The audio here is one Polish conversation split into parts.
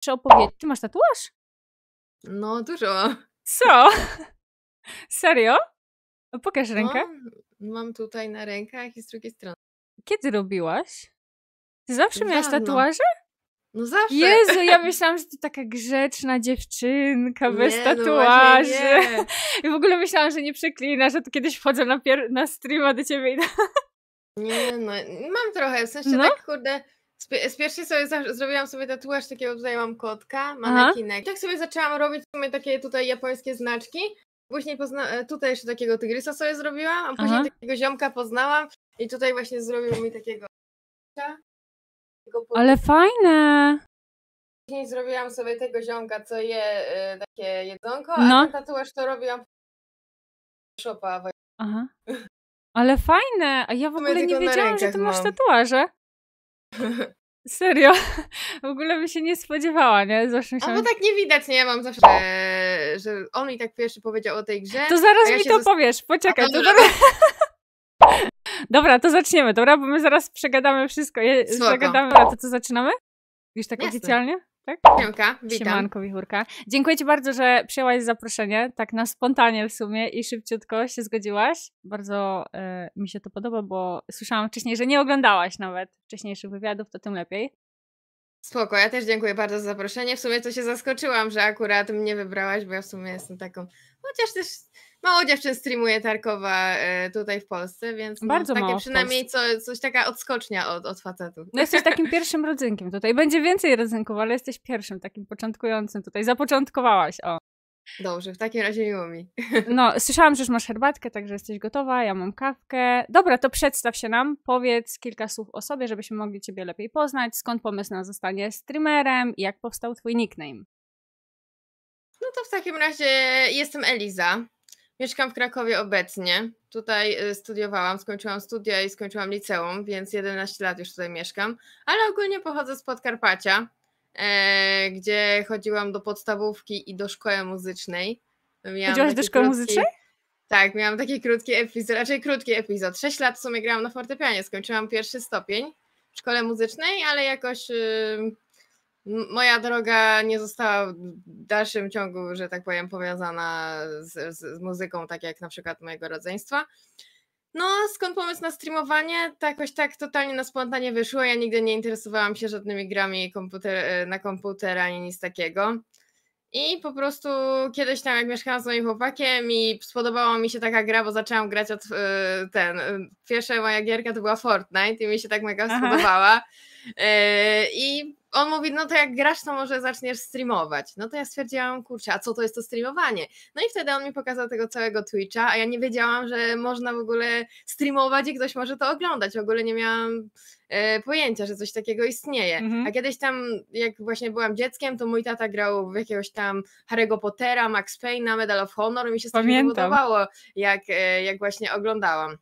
Czy opowiedz... Ty masz tatuaż? No, dużo. Co? Serio? No, pokaż no, rękę. No, mam tutaj na rękach i z drugiej strony. Kiedy robiłaś? Ty zawsze miałaś Dawno. tatuaże? No zawsze. Jezu, ja myślałam, że ty taka grzeczna dziewczynka bez no, tatuaży. No I w ogóle myślałam, że nie przeklinasz, że to kiedyś wchodzę na, pier- na streama do ciebie i... nie, no mam trochę, w sensie no? tak kurde pierwszej sobie zrobiłam sobie tatuaż takiego, tutaj mam kotka, manekinek. I tak sobie zaczęłam robić sobie takie tutaj japońskie znaczki. Później pozna- e, tutaj jeszcze takiego tygrysa sobie zrobiłam, a później Aha. takiego ziomka poznałam i tutaj właśnie zrobił mi takiego... Ale fajne! Później zrobiłam sobie tego ziomka, co je y, takie jedzonko, a no. ten tatuaż to robiłam Shopa. Aha. Ale fajne! A ja w ogóle nie wiedziałam, że ty masz mam. tatuaże. Serio? W ogóle bym się nie spodziewała, nie? Zawsze myślałam... A bo tak nie widać, nie? Ja mam zawsze, no. że, on i tak pierwszy powiedział o tej grze. To zaraz ja mi to powiesz, poczekaj. No to zaraz... dobra, to zaczniemy, dobra? Bo my zaraz przegadamy wszystko. Je... Zagadamy, to co zaczynamy? Już tak Jasne. oficjalnie? tak? Siemka, witam. Siemanko, Wichurka. Dziękuję Ci bardzo, że przyjęłaś zaproszenie, tak na spontanie w sumie i szybciutko się zgodziłaś. Bardzo e, mi się to podoba, bo słyszałam wcześniej, że nie oglądałaś nawet wcześniejszych wywiadów, to tym lepiej. Spoko, ja też dziękuję bardzo za zaproszenie. W sumie to się zaskoczyłam, że akurat mnie wybrałaś, bo ja w sumie jestem taką, chociaż też mało no, dziewczyn streamuje Tarkowa y, tutaj w Polsce, więc Bardzo no, takie przynajmniej co, coś taka odskocznia od, od facetów. No jesteś takim pierwszym rodzynkiem tutaj. Będzie więcej rodzynków, ale jesteś pierwszym takim początkującym tutaj. Zapoczątkowałaś, o. Dobrze, w takim razie miło mi. No, słyszałam, że już masz herbatkę, także jesteś gotowa, ja mam kawkę. Dobra, to przedstaw się nam, powiedz kilka słów o sobie, żebyśmy mogli Ciebie lepiej poznać, skąd pomysł na zostanie streamerem i jak powstał Twój nickname. No to w takim razie jestem Eliza, Mieszkam w Krakowie obecnie. Tutaj y, studiowałam, skończyłam studia i skończyłam liceum, więc 11 lat już tutaj mieszkam, ale ogólnie pochodzę z Podkarpacia, e, gdzie chodziłam do podstawówki i do szkoły muzycznej. Miałam Chodziłaś do szkoły krótki, muzycznej? Tak, miałam taki krótki epizod, raczej krótki epizod. 6 lat w sumie grałam na fortepianie, skończyłam pierwszy stopień w szkole muzycznej, ale jakoś... Moja droga nie została w dalszym ciągu, że tak powiem, powiązana z, z, muzyką, tak jak na przykład mojego rodzeństwa. No, skąd pomysł na streamowanie? To jakoś tak totalnie na spontanie wyszło. Ja nigdy nie interesowałam się żadnymi grami komputer, e, na komputer ani nic takiego. I po prostu kiedyś tam, jak mieszkałam z moim chłopakiem, i spodobała mi się taka gra, bo zaczęłam grać od e, ten. E, pierwsza moja gierka to była Fortnite, i mi się tak mega Aha. spodobała. I on mówi, no to jak grasz, to może zaczniesz streamować. No to ja stwierdziłam, kurczę, a co to jest to streamowanie? No i wtedy on mi pokazał tego całego Twitcha, a ja nie wiedziałam, że można w ogóle streamować i ktoś może to oglądać. W ogóle nie miałam e, pojęcia, że coś takiego istnieje. Mhm. A kiedyś tam, jak właśnie byłam dzieckiem, to mój tata grał w jakiegoś tam Harry'ego Pottera, Max Payne'a, Medal of Honor i mi się Pamiętam. podobało, jak, e, jak właśnie oglądałam.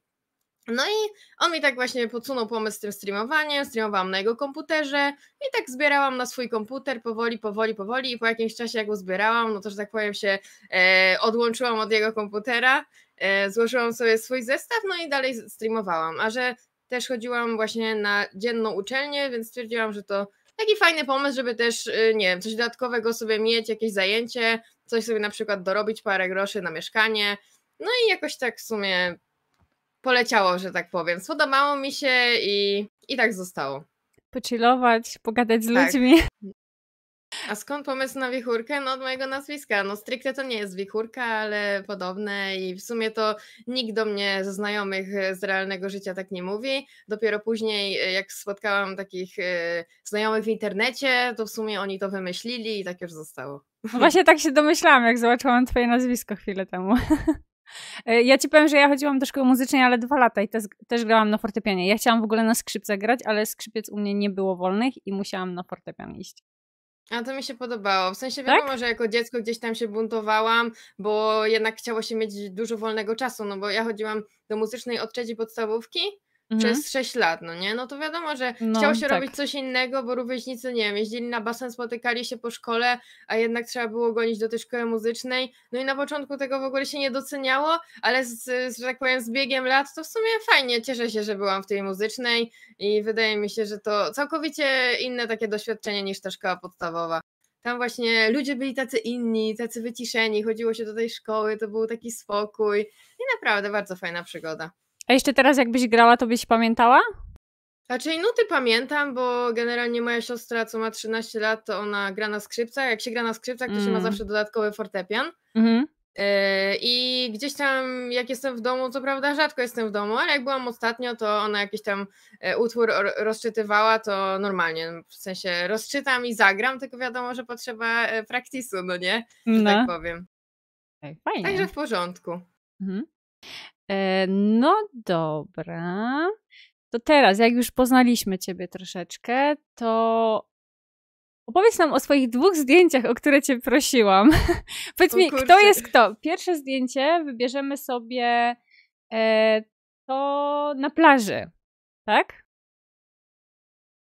No i on mi tak właśnie podsunął pomysł z tym streamowaniem, streamowałam na jego komputerze i tak zbierałam na swój komputer powoli, powoli, powoli i po jakimś czasie jak go zbierałam, no to że tak powiem się e, odłączyłam od jego komputera, e, złożyłam sobie swój zestaw, no i dalej streamowałam, a że też chodziłam właśnie na dzienną uczelnię, więc stwierdziłam, że to taki fajny pomysł, żeby też, y, nie wiem, coś dodatkowego sobie mieć, jakieś zajęcie, coś sobie na przykład dorobić, parę groszy na mieszkanie, no i jakoś tak w sumie poleciało, że tak powiem. Spodobało mi się i, i tak zostało. Pocilować, pogadać z tak. ludźmi. A skąd pomysł na wichurkę? No od mojego nazwiska. No stricte to nie jest wichurka, ale podobne i w sumie to nikt do mnie ze znajomych e, z realnego życia tak nie mówi. Dopiero później e, jak spotkałam takich e, znajomych w internecie, to w sumie oni to wymyślili i tak już zostało. No właśnie tak się domyślałam, jak zobaczyłam twoje nazwisko chwilę temu. E, ja ci powiem, że ja chodziłam do szkoły muzycznej, ale dwa lata i też, też grałam na fortepianie. Ja chciałam w ogóle na skrzypce grać, ale skrzypiec u mnie nie było wolnych i musiałam na fortepian iść. A to mi się podobało. W sensie tak? wiadomo, tak? że jako dziecko gdzieś tam się buntowałam, bo jednak chciało się mieć dużo wolnego czasu, no bo ja chodziłam do muzycznej od trzeciej podstawówki mhm. przez 6 lat, no nie? No to wiadomo, że no, chciał się tak. robić coś innego, bo rówieśnicy, nie wiem, jeździli na basen, spotykali się po szkole, a jednak trzeba było gonić do tej szkoły muzycznej. No i na początku tego w ogóle się nie doceniało, ale z, z, że tak powiem, z biegiem lat to w sumie fajnie, cieszę się, że byłam w tej muzycznej i wydaje mi się, że to całkowicie inne takie doświadczenie niż ta szkoła podstawowa tam właśnie ludzie byli tacy inni, tacy wyciszeni, chodziło się do tej szkoły, to był taki spokój i naprawdę bardzo fajna przygoda. A jeszcze teraz jakbyś grała, to byś pamiętała? Raczej nuty pamiętam, bo generalnie moja siostra, co ma 13 lat, to ona gra na skrzypcach. Jak się gra na skrzypcach, to mm. się ma mm. zawsze dodatkowy fortepian. Mm. I gdzieś tam, jak jestem w domu, co prawda rzadko jestem w domu, ale jak byłam ostatnio, to ona jakiś tam e, utwór rozczytywała, to normalnie, w sensie rozczytam i zagram, tylko wiadomo, że potrzeba e, praktisu, no nie? no. tak powiem. Fajnie. Także w porządku. Mhm. E, no dobra. To teraz, jak już poznaliśmy Ciebie troszeczkę, to opowiedz nam o swoich dwóch zdjęciach, o które Cię prosiłam. Powiedz mi, kto jest kto? Pierwsze zdjęcie wybierzemy sobie e, to na plaży, tak?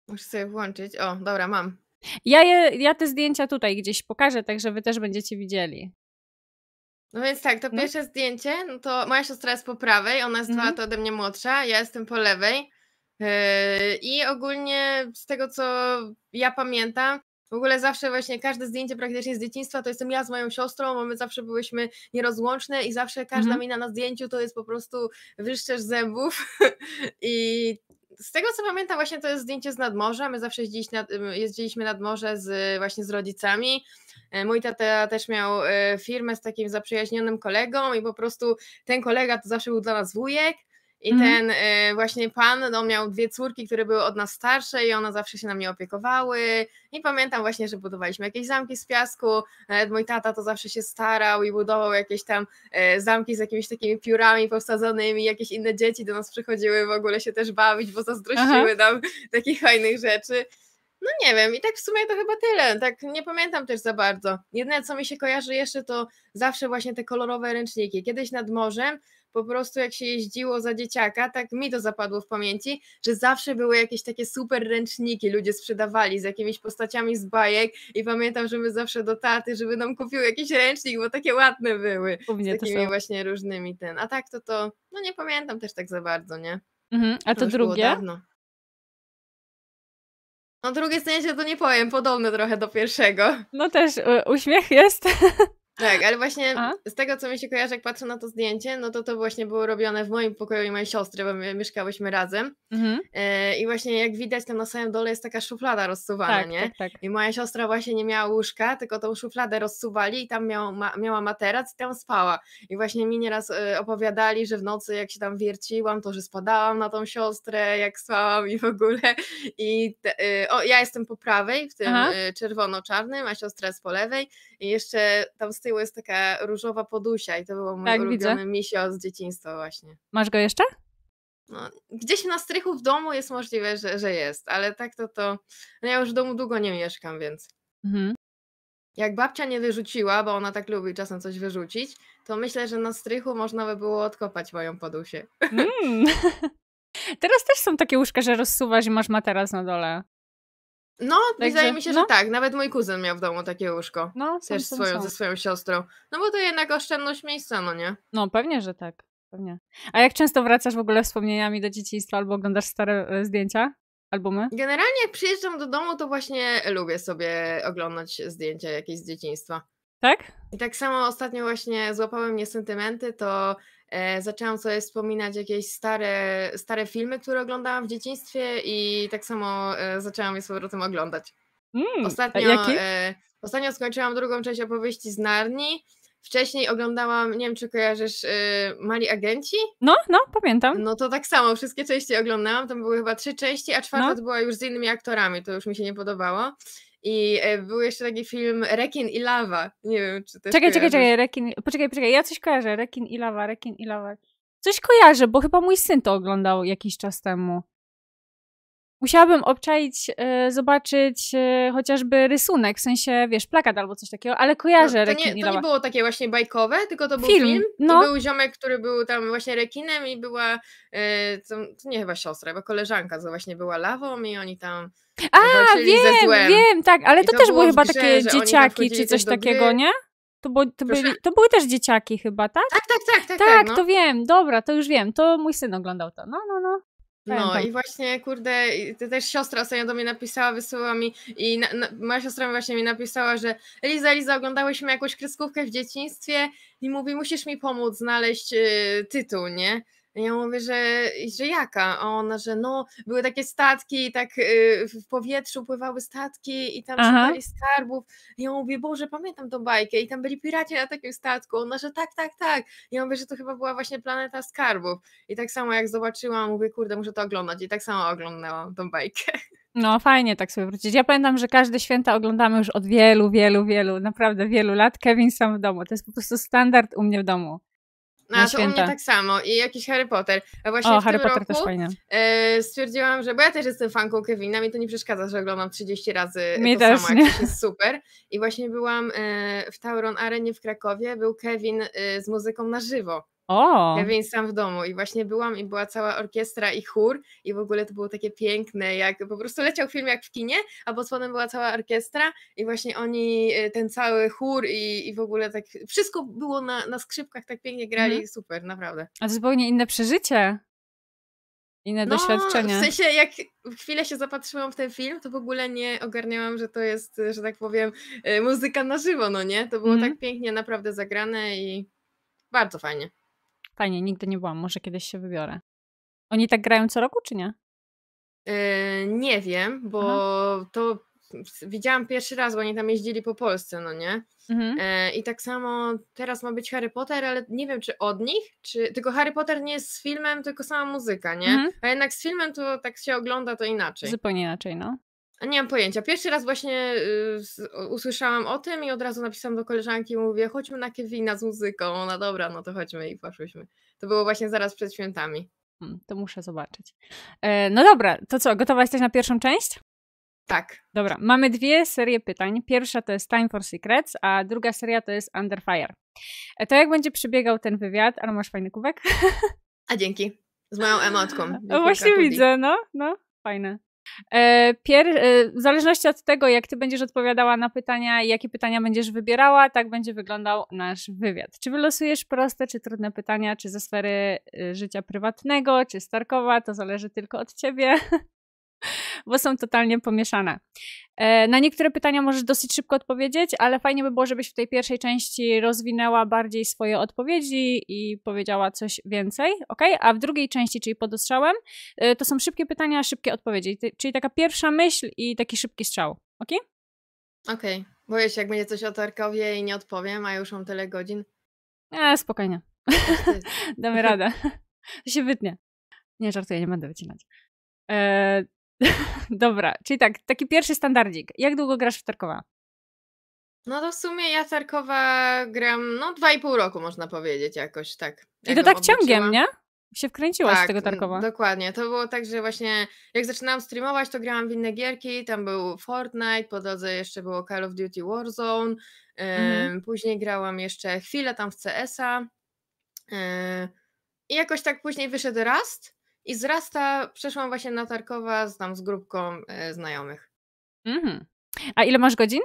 Muszę sobie włączyć. O, dobra, mam. Ja, je, ja te zdjęcia tutaj gdzieś pokażę, tak że Wy też będziecie widzieli. No więc tak, to no pierwsze no. zdjęcie, no to moja siostra jest po prawej, ona jest mhm. dwa lata ode mnie młodsza, ja jestem po lewej. Yy, I ogólnie z tego, co ja pamiętam, w ogóle zawsze właśnie każde zdjęcie praktycznie z dzieciństwa to jestem ja z moją siostrą, bo my zawsze byłyśmy nierozłączne i zawsze każda mhm. mina na zdjęciu to jest po prostu wyszczerz zębów i z tego co pamiętam, właśnie to jest zdjęcie z nadmorza. My zawsze jeździliśmy nad, jeździliśmy nad morze z, właśnie z rodzicami. E, mój tata też miał e, firmę z takim zaprzyjaźnionym kolegą i po prostu ten kolega to zawsze był dla nas wujek. I mm. ten y, właśnie pan, no, miał dwie córki, które były od nas starsze i one zawsze się na mnie opiekowały. I pamiętam właśnie, że budowaliśmy jakieś zamki z piasku. Nawet mój tata to zawsze się starał i budował jakieś tam y, zamki z jakimiś takimi piórami powsadzonymi. Jakieś inne dzieci do nas przychodziły w ogóle się też bawić, bo zazdrościły Aha. nam takich fajnych rzeczy. No nie wiem, i tak w sumie to chyba tyle. Tak nie pamiętam też za bardzo. Jedne, co mi się kojarzy jeszcze, to zawsze właśnie te kolorowe ręczniki. Kiedyś nad morzem po prostu jak się jeździło za dzieciaka, tak mi to zapadło w pamięci, że zawsze były jakieś takie super ręczniki, ludzie sprzedawali z jakimiś postaciami z bajek i pamiętam, że my zawsze do taty, żeby nam kupił jakiś ręcznik, bo takie ładne były. U mnie z takimi właśnie różnymi ten. A tak to to, no nie pamiętam też tak za bardzo, nie? Mhm. A to, to drugie? No drugie sensie to nie powiem, podobne trochę do pierwszego. No też e, uśmiech jest. Tak, ale właśnie A? z tego, co mi się kojarzy, jak patrzę na to zdjęcie, no to to właśnie było robione w moim pokoju i mojej siostry, bo my mieszkałyśmy razem. Mhm. E, I właśnie jak widać, tam na samym dole jest taka szuflada rozsuwana, tak, nie? Tak, tak. I moja siostra właśnie nie miała łóżka, tylko tą szufladę rozsuwali i tam miał, ma, miała materac i tam spała. I właśnie mi nieraz e, opowiadali, że w nocy jak się tam wierciłam, to że spadałam na tą siostrę, jak spałam i w ogóle. I te, e, o, ja jestem po prawej, w tym e, czerwono-czarnym, a siostra jest po lewej. I jeszcze tam z tyłu tyłu jest taka różowa podusia i to było mój tak, ulubiony widzę. misio z dzieciństwa właśnie. Masz go jeszcze? No, gdzieś na strychu w domu jest możliwe, że, że jest, ale tak to to... No ja już w domu długo nie mieszkam, więc... Mhm. Jak babcia nie wyrzuciła, bo ona tak lubi czasem coś wyrzucić, to myślę, że na strychu można by było odkopać moją podusię. Mm. Teraz też są takie łóżka, że rozsuwasz i masz materac na dole. No, Także, wydaje mi się, że no. tak. Nawet mój kuzyn miał w domu takie łóżko. No, są, Też swoją, ze swoją siostrą. No bo to jednak oszczędność miejsca, no nie? No, pewnie, że tak. Pewnie. A jak często wracasz w ogóle wspomnieniami do dzieciństwa albo oglądasz stare e, zdjęcia? Albumy? Generalnie jak przyjeżdżam do domu, to właśnie lubię sobie oglądać zdjęcia jakieś z dzieciństwa. Tak? I tak samo ostatnio właśnie złapały mnie sentymenty, to E, zaczęłam sobie wspominać jakieś stare, stare filmy, które oglądałam w dzieciństwie i tak samo e, zaczęłam je z powrotem oglądać. Mm, ostatnio, e, ostatnio skończyłam drugą część opowieści z Narni. Wcześniej oglądałam, nie wiem czy kojarzysz, Mali Agenci? No, no, pamiętam. No to tak samo, wszystkie części oglądałam, tam były chyba trzy części, a czwarta no. była już z innymi aktorami, to już mi się nie podobało. I e, był jeszcze taki film Rekin i Lawa. Nie wiem, czy to Czekaj, czekaj, czekaj, Rekin. Poczekaj, poczekaj, ja coś kojarzę. Rekin i Lawa, Rekin i Lawa. Coś kojarzę, bo chyba mój syn to oglądał jakiś czas temu. Musiałabym obczaić, y, zobaczyć y, chociażby rysunek, w sensie, wiesz, plakat albo coś takiego, ale kojarzę no, to, nie, to nie było takie właśnie bajkowe, tylko to był film. film. No. To był ziomek, który był tam właśnie rekinem i była, y, to, to, nie chyba siostra, bo koleżanka, co właśnie była lawą i oni tam A, wiem, wiem, tak, ale to, to, też były chyba grze, takie dzieciaki czy coś takiego, nie? To, bo, to, byli, to, były też dzieciaki chyba, tak? Tak, tak, tak. Tak, tak, tak no. to wiem, dobra, to już wiem, to mój syn oglądał to, no, no, no. No i właśnie, kurde, też siostra ostatnio do mnie napisała, wysyłała mi i na, na, moja siostra właśnie mi napisała, że Eliza, Eliza, oglądałyśmy jakąś kreskówkę w dzieciństwie i mówi, musisz mi pomóc znaleźć y, tytuł, nie? Ja mówię, że, że jaka? A ona, że no, były takie statki i tak y, w powietrzu pływały statki i tam Aha. szukali skarbów. Ja mówię, Boże, pamiętam tą bajkę i tam byli piraci na takim statku. Ona, że tak, tak, tak. Ja mówię, że to chyba była właśnie planeta skarbów. I tak samo jak zobaczyłam, mówię, kurde, muszę to oglądać. I tak samo oglądałam tą bajkę. No, fajnie tak sobie wrócić. Ja pamiętam, że każde święta oglądamy już od wielu, wielu, wielu, naprawdę wielu lat. Kevin sam w domu. To jest po prostu standard u mnie w domu. No, a, to u mnie tak samo i jakiś Harry Potter. A właśnie o, w Harry tym Potter roku też fajnie. E, stwierdziłam, że, bo ja też jestem fanką Kevina, mi to nie przeszkadza, że oglądam 30 razy mi to też, samo, nie? jest super. I właśnie byłam e, w Tauron Arenie w Krakowie, był Kevin e, z muzyką na żywo. O! Kevin sam w domu i właśnie byłam i była cała orkiestra i chór i w ogóle to było takie piękne, jak po prostu leciał film jak w kinie, a pod spodem była cała orkiestra i właśnie oni, e, ten cały chór i, i w ogóle tak, wszystko było na, na skrzypkach, tak pięknie grali, mhm. super, naprawdę. A zupełnie inne przeżycie. Inne no, W sensie, jak chwilę się zapatrzyłam w ten film, to w ogóle nie ogarniałam, że to jest, że tak powiem, e, muzyka na żywo, no nie? To było mhm. tak pięknie naprawdę zagrane i bardzo fajnie. Fajnie, nigdy nie byłam, może kiedyś się wybiorę. Oni tak grają co roku, czy nie? Yy, nie wiem, bo Aha. to widziałam pierwszy raz, bo oni tam jeździli po Polsce, no nie? Mhm. E, I tak samo teraz ma być Harry Potter, ale nie wiem, czy od nich, czy tylko Harry Potter nie jest z filmem, tylko sama muzyka, nie? Mhm. A jednak z filmem to tak się ogląda to inaczej. Zupełnie inaczej, no. Nie mam pojęcia. Pierwszy raz właśnie y, usłyszałam o tym i od razu napisałam do koleżanki i mówię, chodźmy na Kevina z muzyką. Ona, dobra, no to chodźmy i poszłyśmy. To było właśnie zaraz przed świętami. Hmm, to muszę zobaczyć. E, no dobra, to co, gotowa jesteś na pierwszą część? Tak. Dobra, mamy dwie serie pytań. Pierwsza to jest Time for Secrets, a druga seria to jest Under Fire. E, to jak będzie przebiegał ten wywiad? Ale masz fajny kubek? A dzięki. Z moją emotką. No Właśnie widzę, no, no, fajne. E, pier e, w zależności od tego, jak ty będziesz odpowiadała na pytania i jakie pytania będziesz wybierała, tak będzie wyglądał nasz wywiad. Czy wylosujesz proste czy trudne pytania, czy ze sfery e, życia prywatnego, czy starkowa, to zależy tylko od ciebie. bo są totalnie pomieszane. E, na niektóre pytania możesz dosyć szybko odpowiedzieć, ale fajnie by było, żebyś w tej pierwszej części rozwinęła bardziej swoje odpowiedzi i powiedziała coś więcej, ok? A w drugiej części, czyli pod ostrzałem, e, to są szybkie pytania, szybkie odpowiedzi, czyli taka pierwsza myśl i taki szybki strzał, ok? Okej, okay. boję się, jak będzie coś o Tarkowie i nie odpowiem, a już mam tyle godzin. E, spokojnie, damy radę, to się wytnie. Nie, żartuję, nie będę wycinać. E, Dobra, czyli tak, taki pierwszy standardzik. Jak długo grasz w Tarkowa? No to w sumie ja Tarkowa gram, no dwa i pół roku można powiedzieć jakoś, tak. I to tak ciągiem, nie? Się wkręciłaś tak, z tego Tarkowa. Mm, dokładnie. To było tak, że właśnie jak zaczynałam streamować, to grałam w inne gierki, tam był Fortnite, po drodze jeszcze było Call of Duty Warzone, mhm. później grałam jeszcze chwilę tam w CS-a e, i jakoś tak później wyszedł Rust, i zrasta przeszłam właśnie na Tarkowa znam z grupką e, znajomych. Mhm. A ile masz godzin?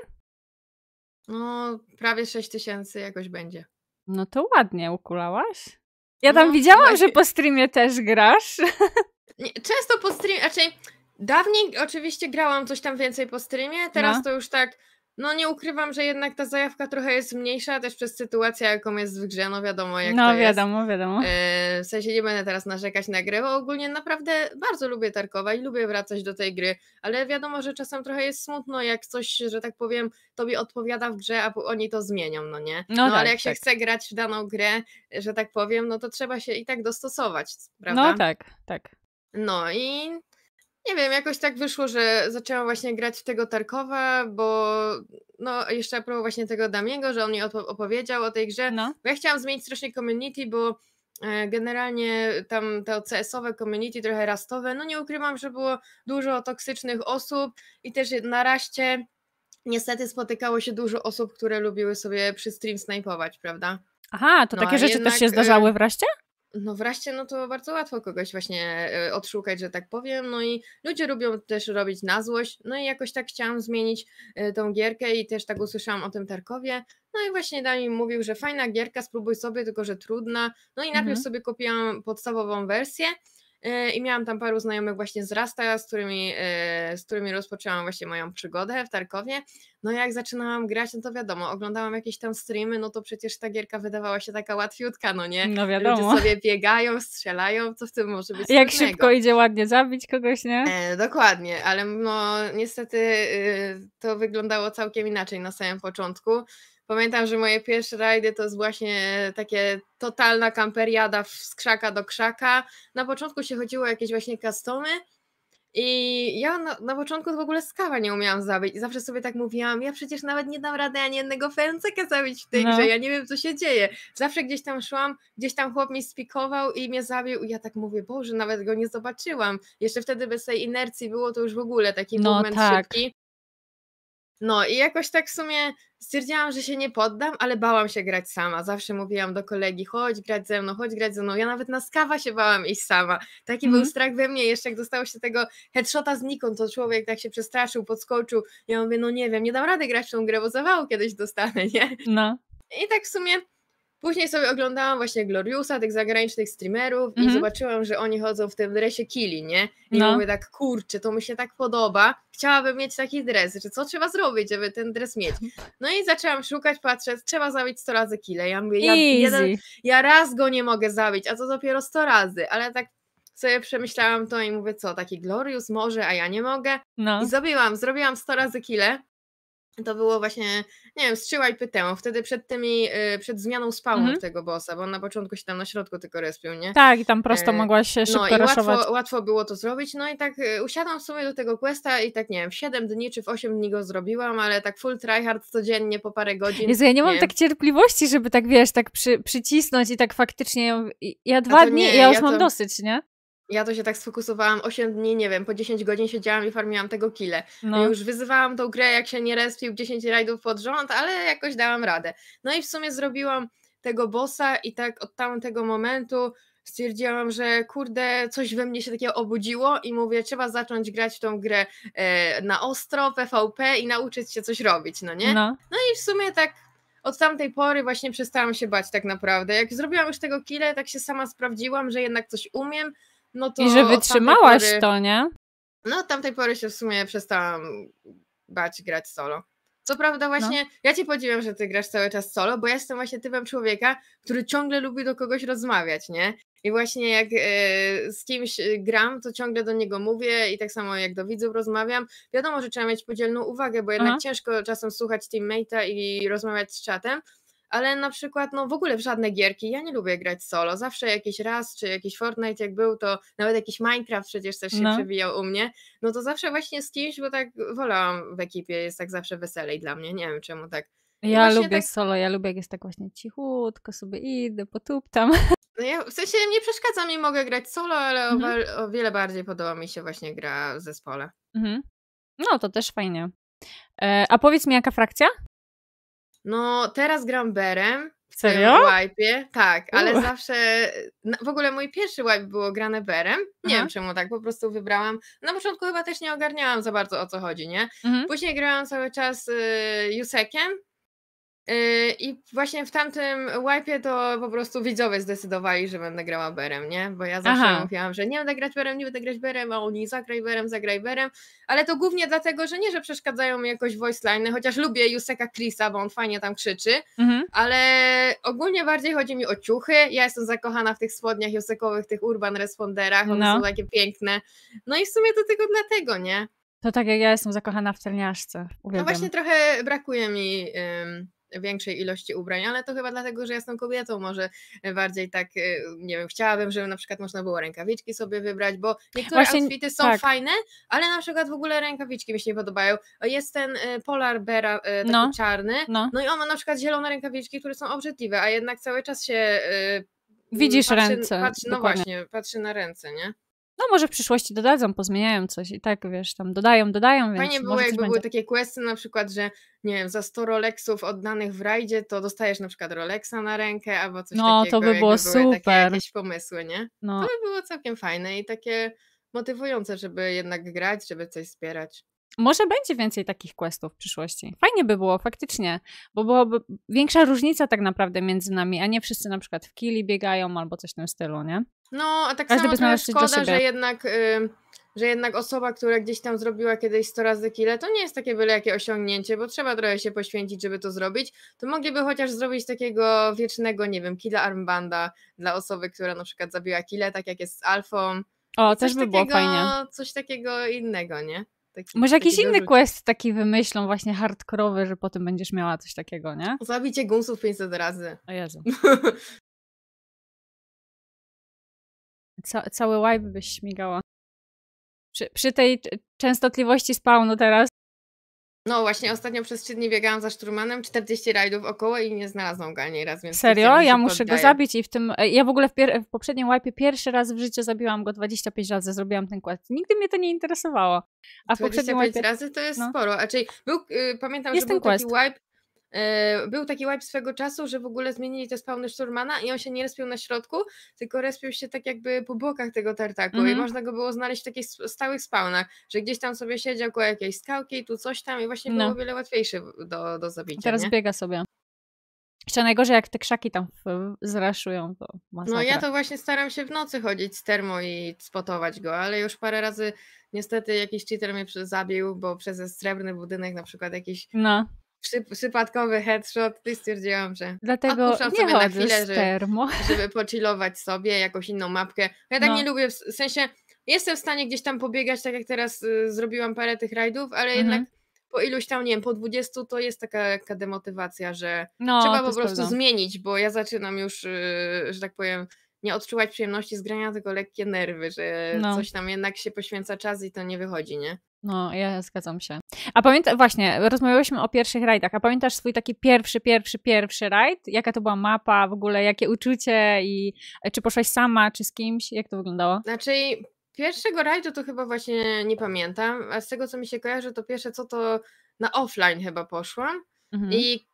No, prawie 6 tysięcy jakoś będzie. No to ładnie ukulałaś. Ja tam no, widziałam, właśnie. że po streamie też grasz. Nie, często po streamie, raczej znaczy dawniej oczywiście grałam coś tam więcej po streamie, teraz no. to już tak no nie ukrywam, że jednak ta zajawka trochę jest mniejsza też przez sytuację, jaką jest w grze, no wiadomo jak no, to wiadomo, jest. wiadomo. Yy, w sensie nie będę teraz narzekać na grę, bo ogólnie naprawdę bardzo lubię Tarkowa i lubię wracać do tej gry, ale wiadomo, że czasem trochę jest smutno, jak coś, że tak powiem, tobie odpowiada w grze, a oni to zmienią, no nie? No, no tak, ale jak się tak. chce grać w daną grę, że tak powiem, no to trzeba się i tak dostosować, no prawda? No tak, tak. No i nie wiem, jakoś tak wyszło, że zaczęłam właśnie grać w tego Tarkowa, bo no jeszcze próbowałam właśnie tego Damiego, że on mi opowiedział o tej grze. No. Bo ja chciałam zmienić strasznie community, bo e, generalnie tam te CS-owe community, trochę rastowe, no nie ukrywam, że było dużo toksycznych osób i też na raście niestety spotykało się dużo osób, które lubiły sobie przy stream snajpować, prawda? Aha, to no, takie rzeczy jednak, też się e, zdarzały w raście? No wreszcie, no to bardzo łatwo kogoś właśnie e, odszukać, że tak powiem. No i ludzie lubią też robić na złość. No i jakoś tak chciałam zmienić e, tą gierkę i też tak usłyszałam o tym Tarkowie. No i właśnie Dami mówił, że fajna gierka, spróbuj sobie, tylko że trudna. No i najpierw mhm. sobie kupiłam podstawową wersję. E, I miałam tam paru znajomych właśnie z Rasta, z którymi, e, z którymi rozpoczęłam właśnie moją przygodę w Tarkowie. No jak zaczynałam grać, no to wiadomo, oglądałam jakieś tam streamy, no to przecież ta gierka wydawała się taka łatwiutka, no nie? No wiadomo. Ludzie sobie biegają, strzelają, co w tym może być Jak trudnego. szybko idzie ładnie zabić kogoś, nie? E, dokładnie, ale no niestety y, to wyglądało całkiem inaczej na samym początku. Pamiętam, że moje pierwsze rajdy to jest właśnie takie totalna kamperiada z krzaka do krzaka. Na początku się chodziło o jakieś właśnie customy, i ja na, na początku w ogóle skawa nie umiałam zabić. I zawsze sobie tak mówiłam, ja przecież nawet nie dam rady ani jednego fęceka zabić w tej no. grze, ja nie wiem co się dzieje. Zawsze gdzieś tam szłam, gdzieś tam chłop mi spikował i mnie zabił i ja tak mówię, Boże, nawet go nie zobaczyłam. Jeszcze wtedy bez tej inercji było to już w ogóle taki no, moment tak. szybki. No i jakoś tak w sumie stwierdziłam, że się nie poddam, ale bałam się grać sama. Zawsze mówiłam do kolegi, chodź grać ze mną, chodź grać ze mną. Ja nawet na skawa się bałam iść sama. Taki mm. był mhm. strach we mnie. Jeszcze jak dostało się tego headshota znikąd, to człowiek tak się przestraszył, podskoczył. Ja mówię, no nie wiem, nie dam rady grać w tą grę, bo zawału kiedyś dostanę, nie? No. I tak w sumie Później sobie oglądałam właśnie Gloriusa, tych zagranicznych streamerów mm -hmm. i mhm. zobaczyłam, że oni chodzą w tym dresie Kili, nie? I no. mówię tak, kurczę, to mi się tak podoba, chciałabym mieć taki dres, czy co trzeba zrobić, żeby ten dres mieć? No i zaczęłam szukać, patrzeć, trzeba zabić 100 razy Kile. Ja mówię, ja, jeden, ja raz go nie mogę zabić, a to dopiero 100 razy, ale tak sobie przemyślałam to i mówię, co, taki Glorius może, a ja nie mogę? No. I zrobiłam, zrobiłam 100 razy kile to było właśnie, nie wiem, strzyła i pytałam. Wtedy przed tymi, y, przed zmianą spałą mhm. tego bossa, bo on na początku się tam na środku tylko respił, nie? Tak, i tam prosto e, mogłaś się szybko No i łatwo, łatwo było to zrobić, no i tak y, usiadłam w sumie do tego questa i tak, nie wiem, w 7 dni czy w 8 dni go zrobiłam, ale tak full tryhard codziennie po parę godzin. Jezu, ja nie, nie mam tak cierpliwości, żeby tak, wiesz, tak przy, przycisnąć i tak faktycznie, ja dwa dni nie, ja już ja mam to... dosyć, nie? Ja to się tak sfokusowałam 8 dni, nie wiem, po 10 godzin siedziałam i farmiłam tego kile. No. Już wyzywałam tą grę, jak się nie respił 10 rajdów pod rząd, ale jakoś dałam radę. No i w sumie zrobiłam tego bossa i tak od tamtego momentu stwierdziłam, że kurde, coś we mnie się takiego obudziło i mówię, trzeba zacząć grać w tą grę e, na ostro, PvP i nauczyć się coś robić, no nie? No. no i w sumie tak od tamtej pory właśnie przestałam się bać tak naprawdę. Jak zrobiłam już tego kile, tak się sama sprawdziłam, że jednak coś umiem, no to I że wytrzymałaś pory, to, nie? No od tamtej pory się w sumie przestałam bać grać solo. Co prawda no. właśnie, no. ja Cię podziwiam, że Ty grasz cały czas solo, bo ja jestem właśnie typem człowieka, który ciągle lubi do kogoś rozmawiać, nie? I właśnie jak e, z kimś e, gram, to ciągle do niego mówię i tak samo jak do widzów rozmawiam. Wiadomo, że trzeba mieć podzielną uwagę, bo jednak Aha. ciężko czasem słuchać teammate'a i rozmawiać z czatem, ale na przykład no w ogóle w żadne gierki, ja nie lubię grać solo, zawsze jakiś raz, czy jakiś Fortnite jak był, to nawet jakiś Minecraft przecież też się no. przewijał u mnie, no to zawsze właśnie z kimś, bo tak wolałam w ekipie, jest tak zawsze weselej dla mnie, nie wiem czemu tak. No, ja lubię tak... solo, ja lubię jak jest tak właśnie cichutko sobie idę, potuptam. No ja, w sensie nie przeszkadza mi, mogę grać solo, ale mhm. o, o, wiele bardziej podoba mi się właśnie gra w zespole. Mhm. No to też fajnie. E, a powiedz mi, jaka frakcja? No, teraz gram berem. W Serio? Wipe, tak, ale zawsze. W ogóle mój pierwszy wipe było grane berem. Nie Aha. wiem czemu tak, po prostu wybrałam. Na początku chyba też nie ogarniałam za bardzo o co chodzi, nie? Mhm. Później grałam cały czas y, Jusekiem, Y, I właśnie w tamtym łajpie to po prostu widzowie zdecydowali, że będę grała berem, nie? Bo ja zawsze Aha. mówiłam, że nie będę grać berem, nie będę grać berem, a oni zagraj berem, zagraj berem. Ale to głównie dlatego, że nie, że przeszkadzają mi jakoś voice line, chociaż lubię Juseka Krisa, bo on fajnie tam krzyczy, mhm. ale ogólnie bardziej chodzi mi o ciuchy. Ja jestem zakochana w tych spodniach Jusekowych, tych urban responderach, one no. są takie piękne. No i w sumie to tylko dlatego, nie? To tak jak ja jestem zakochana w celniaszce. No uwielbiam. No właśnie trochę brakuje mi większej ilości ubrań, ale to chyba dlatego, że jestem kobietą, może bardziej tak, y, nie wiem, chciałabym, żeby na przykład można było rękawiczki sobie wybrać, bo niektóre Właśnie, outfity są tak. fajne, ale na przykład w ogóle rękawiczki mi się nie podobają. Jest ten y, Polar Bear y, taki no, czarny, no. no. i on ma na przykład zielone rękawiczki, które są obrzydliwe, a jednak cały czas się Widzisz patrzy, ręce. Patrzy, no dokładnie. właśnie, patrzy na ręce, nie? No może w przyszłości dodadzą, pozmieniają coś i tak, wiesz, tam dodają, dodają, więc Fajnie było, jakby będzie. były takie questy na przykład, że nie wiem, za 100 Rolexów oddanych w rajdzie, to dostajesz na przykład Rolexa na rękę albo coś no, takiego. No, to by było super. Takie jakieś pomysły, nie? No. To by było całkiem fajne i takie motywujące, żeby jednak grać, żeby coś wspierać może będzie więcej takich questów w przyszłości. Fajnie by było faktycznie, bo byłaby większa różnica tak naprawdę między nami, a nie wszyscy na przykład w kili biegają albo coś w tym stylu, nie? No, a tak Każdy samo szkoda, że jednak, y, że jednak osoba, która gdzieś tam zrobiła kiedyś 100 razy kile, to nie jest takie byle jakie osiągnięcie, bo trzeba trochę się poświęcić, żeby to zrobić. To mogliby chociaż zrobić takiego wiecznego, nie wiem, killa armbanda dla osoby, która na przykład zabiła kile, tak jak jest z alfą. O, też by było fajnie. Coś takiego innego, nie? Taki, Może jakiś inny quest taki wymyślą, właśnie hardkorowy, że potem będziesz miała coś takiego, nie? Zabicie gumsów 500 razy. O Jezu. Ca cały wipe byś śmigała. Przy, przy tej częstotliwości spawnu teraz no właśnie, ostatnio przez 3 dni biegałam za Szturmanem, 40 rajdów około i nie znalazłam go ani raz. Więc Serio? Ja muszę poddaję. go zabić i w tym, e, ja w ogóle w, pier, w poprzednim łajpie pierwszy raz w życiu zabiłam go 25 razy, zrobiłam ten quest. Nigdy mnie to nie interesowało. A w poprzednim wipe razy to jest no. sporo, a czyli był, y, pamiętam, jest że był quest. taki wipe, E, był taki łajb swego czasu, że w ogóle zmienili te spawny Szturmana i on się nie respił na środku, tylko respił się tak jakby po bokach tego tartaku mm -hmm. i mhm. można go było znaleźć w takich stałych spawnach, że gdzieś tam sobie siedział koło jakiejś skałki, tu coś tam i właśnie no. było o wiele łatwiejszy do, do zabicia. Teraz nie? biega sobie. Jeszcze najgorzej, jak te krzaki tam zraszują, to masakra. No ja to właśnie staram się w nocy chodzić z termo i spotować go, ale już parę razy niestety jakiś cheater mnie zabił, bo przez srebrny budynek na przykład jakiś no przypadkowy headshot i stwierdziłam, że Dlatego nie sobie na chwilę, żeby, żeby pocilować sobie jakąś inną mapkę. Ja tak no. nie lubię, w sensie jestem w stanie gdzieś tam pobiegać, tak jak teraz y, zrobiłam parę tych rajdów, ale mhm. jednak po iluś tam, nie wiem, po 20 to jest taka, taka demotywacja, że no, trzeba po prostu prawda. zmienić, bo ja zaczynam już, y, że tak powiem, nie odczuwać przyjemności z grania, tylko lekkie nerwy, że no. coś tam jednak się poświęca czas i to nie wychodzi, nie? No, ja zgadzam się. A pamiętasz, właśnie, rozmawiałyśmy o pierwszych rajdach, a pamiętasz swój taki pierwszy, pierwszy, pierwszy rajd? Jaka to była mapa, w ogóle jakie uczucie i e, czy poszłaś sama, czy z kimś? Jak to wyglądało? Znaczy, pierwszego rajdu to chyba właśnie nie pamiętam, a z tego co mi się kojarzy, to pierwsze co to na offline chyba poszłam mhm. i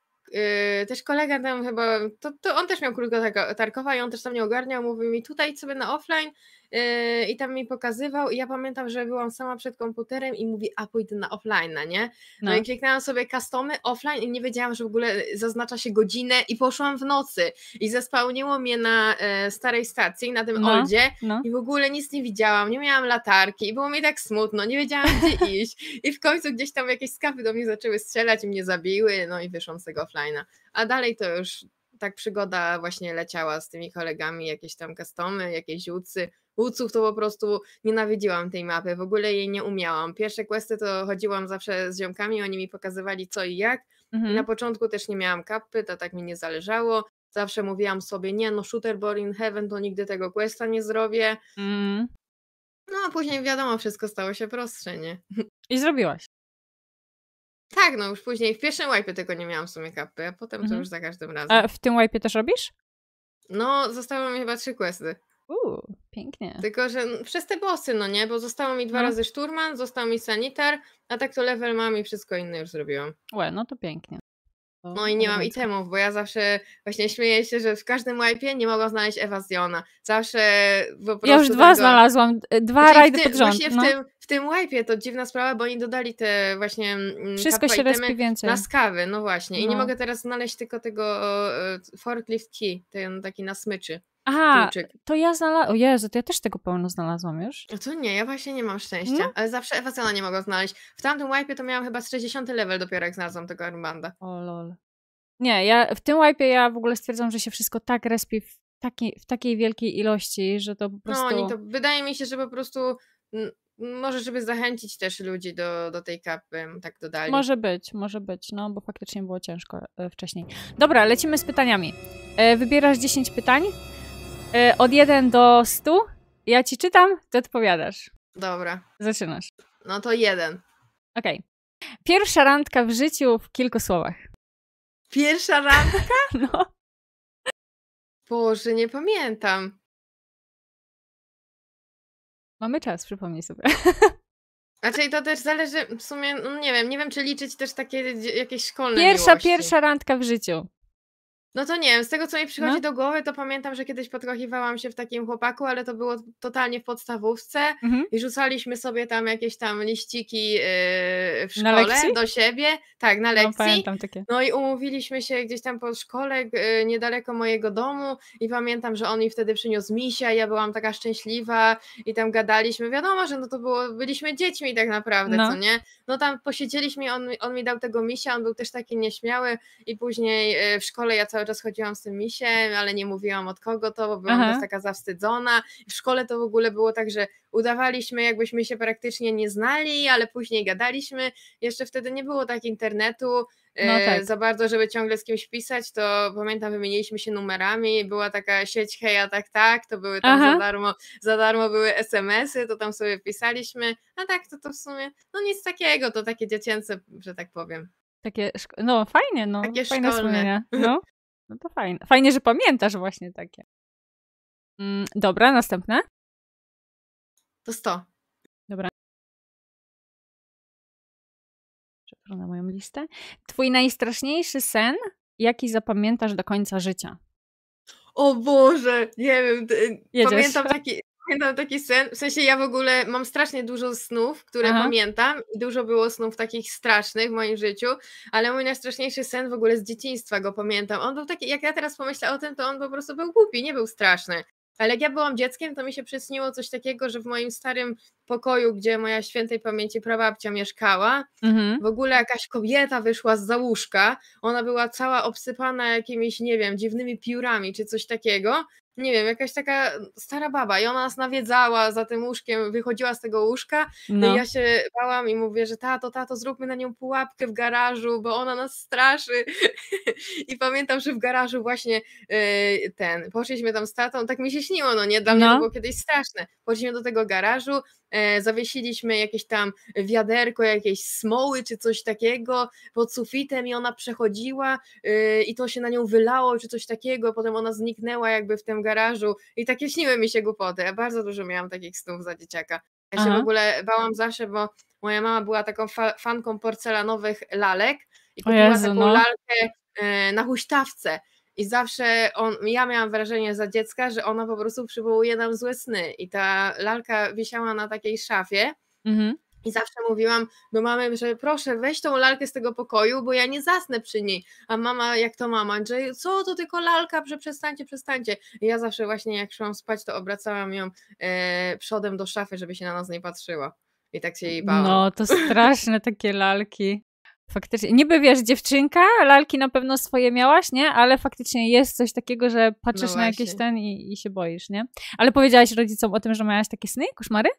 Yy, też kolega tam chyba, to, to on też miał krótko tarkowa i on też tam mnie ogarniał, mówił mi tutaj sobie na offline Y, i tam mi pokazywał i ja pamiętam, że byłam sama przed komputerem i mówi, a pójdę na offline, nie? No, no. i kliknęłam sobie customy offline i nie wiedziałam, że w ogóle zaznacza się godzinę i poszłam w nocy i zespełniło mnie na y, starej stacji, na tym no, oldzie no. i w ogóle nic nie widziałam, nie miałam latarki i było mi tak smutno, nie wiedziałam gdzie iść i w końcu gdzieś tam jakieś skafy do mnie zaczęły strzelać i mnie zabiły, no i wyszłam z tego offline'a, a dalej to już tak przygoda właśnie leciała z tymi kolegami, jakieś tam customy, jakieś jucy, Woodsów to po prostu nienawidziłam tej mapy, w ogóle jej nie umiałam. Pierwsze questy to chodziłam zawsze z ziomkami, oni mi pokazywali co i jak. Mhm. Na początku też nie miałam kapy, to tak mi nie zależało. Zawsze mówiłam sobie, nie no, shooter born in heaven, to nigdy tego questa nie zrobię. Mm. No a później wiadomo, wszystko stało się prostsze, nie? I zrobiłaś. Tak, no już później, w pierwszym wipe tego nie miałam w sumie kapy, a potem mhm. to już za każdym razem. A w tym wipe też robisz? No, zostały mi chyba trzy questy. Uuu, pięknie. Tylko, że przez te bossy, no nie, bo zostało mi dwa no. razy szturman, został mi sanitar, a tak to level mam i wszystko inne już zrobiłam. Łe, no to pięknie. To no i nie mam i itemów, bo ja zawsze właśnie śmieję się, że w każdym wipe nie mogłam znaleźć Ewazjona. Zawsze po prostu... Ja już dwa tego... znalazłam, e, dwa znaczy rajdy pod rząd. Właśnie no. w, tym, w tym to dziwna sprawa, bo oni dodali te właśnie mm, Wszystko się respi więcej. na skawy, no właśnie. I no. nie mogę teraz znaleźć tylko tego e, forklift key, ten taki na smyczy. Aha, Tuńczyk. to ja znalazłam. O Jezu, to ja też tego pełno znalazłam już. No to nie, ja właśnie nie mam szczęścia. No? Ale zawsze Ewacjona nie mogę znaleźć. W tamtym wipe to miałam chyba 60 level dopiero jak znalazłam tego Armanda. O lol. Nie, ja w tym wipe ja w ogóle stwierdzam, że się wszystko tak respi w takiej, w takiej wielkiej ilości, że to po no, prostu... No, nie, to wydaje mi się, że po prostu może żeby zachęcić też ludzi do, do tej kapy, tak dodali. Może być, może być, no bo faktycznie było ciężko e, wcześniej. Dobra, lecimy z pytaniami. E, wybierasz 10 pytań, E, od 1 do 100. Ja ci czytam, ty odpowiadasz. Dobra. Zaczynasz. No to jeden. Okej. Okay. Pierwsza randka w życiu w kilku słowach. Pierwsza randka? no. Boże, nie pamiętam. Mamy czas, przypomnij sobie. Raczej to też zależy, w sumie, no nie wiem, nie wiem, czy liczyć też takie jakieś szkolne Pierwsza, miłości. pierwsza randka w życiu. No to nie wiem, z tego co mi przychodzi no. do głowy, to pamiętam, że kiedyś potrochiwałam się w takim chłopaku, ale to było totalnie w podstawówce mhm. i rzucaliśmy sobie tam jakieś tam liściki yy, w szkole do siebie. Tak, na no, lekcji. No, pamiętam takie. no i umówiliśmy się gdzieś tam po szkole, yy, niedaleko mojego domu i pamiętam, że on mi wtedy przyniósł misia ja byłam taka szczęśliwa i tam gadaliśmy. Wiadomo, że no to było, byliśmy dziećmi tak naprawdę, no. co nie? No tam posiedzieliśmy, on, on mi dał tego misia, on był też taki nieśmiały i później yy, w szkole ja cały cały czas chodziłam z tym misiem, ale nie mówiłam od kogo to, bo byłam też taka zawstydzona. W szkole to w ogóle było tak, że udawaliśmy, jakbyśmy się praktycznie nie znali, ale później gadaliśmy. Jeszcze wtedy nie było tak internetu, no e, tak. za bardzo, żeby ciągle z kimś pisać, to pamiętam, wymieniliśmy się numerami, była taka sieć heja tak tak, to były tam Aha. za darmo, za darmo były SMS-y, to tam sobie pisaliśmy, a tak to to w sumie, no nic takiego, to takie dziecięce, że tak powiem. Takie, no fajnie, no. Takie fajne wspomnienia. No. No to fajnie. Fajnie, że pamiętasz właśnie takie. Mm, dobra, następne. To 100. Dobra. Przepraszam na moją listę. Twój najstraszniejszy sen, jaki zapamiętasz do końca życia? O Boże, nie wiem. Jedziesz. Pamiętam taki pamiętam taki sen, w sensie ja w ogóle mam strasznie dużo snów, które Aha. pamiętam i dużo było snów takich strasznych w moim życiu, ale mój najstraszniejszy sen w ogóle z dzieciństwa go pamiętam. On był taki, jak ja teraz pomyślę o tym, to on po prostu był głupi, nie był straszny. Ale jak ja byłam dzieckiem, to mi się przysniło coś takiego, że w moim starym pokoju, gdzie moja świętej pamięci prababcia mieszkała, mhm. w ogóle jakaś kobieta wyszła z załóżka Ona była cała obsypana jakimiś, nie wiem, dziwnymi piórami czy coś takiego nie wiem, jakaś taka stara baba i ona nas nawiedzała za tym łóżkiem, wychodziła z tego łóżka no, no. i ja się bałam i mówię, że tato, tato, zróbmy na nią pułapkę w garażu, bo ona nas straszy i pamiętam, że w garażu właśnie yy, ten, poszliśmy tam z tatą, tak mi się śniło, no nie, dla mnie to no. było kiedyś straszne, poszliśmy do tego garażu, E, zawiesiliśmy jakieś tam wiaderko, jakieś smoły czy coś takiego pod sufitem i ona przechodziła e, i to się na nią wylało czy coś takiego, potem ona zniknęła jakby w tym garażu i takie śniły mi się głupoty. Ja bardzo dużo miałam takich snów za dzieciaka. Ja Aha. się w ogóle bałam zawsze, bo moja mama była taką fa fanką porcelanowych lalek i kupiła Jezu, taką no. lalkę e, na huśtawce i zawsze on, ja miałam wrażenie za dziecka, że ona po prostu przywołuje nam złe sny. I ta lalka wisiała na takiej szafie. Mhm. I zawsze mówiłam do no mamy, że proszę, weź tą lalkę z tego pokoju, bo ja nie zasnę przy niej. A mama, jak to mama, że co to tylko lalka, że przestańcie, przestańcie. I ja zawsze właśnie jak szłam spać, to obracałam ją e, przodem do szafy, żeby się na nas nie patrzyła. I tak się jej bałam. No, to straszne takie lalki. Faktycznie, niby wiesz, dziewczynka, lalki na pewno swoje miałaś, nie? Ale faktycznie jest coś takiego, że patrzysz no na jakiś ten i, i się boisz, nie? Ale powiedziałaś rodzicom o tym, że miałaś takie sny, koszmary?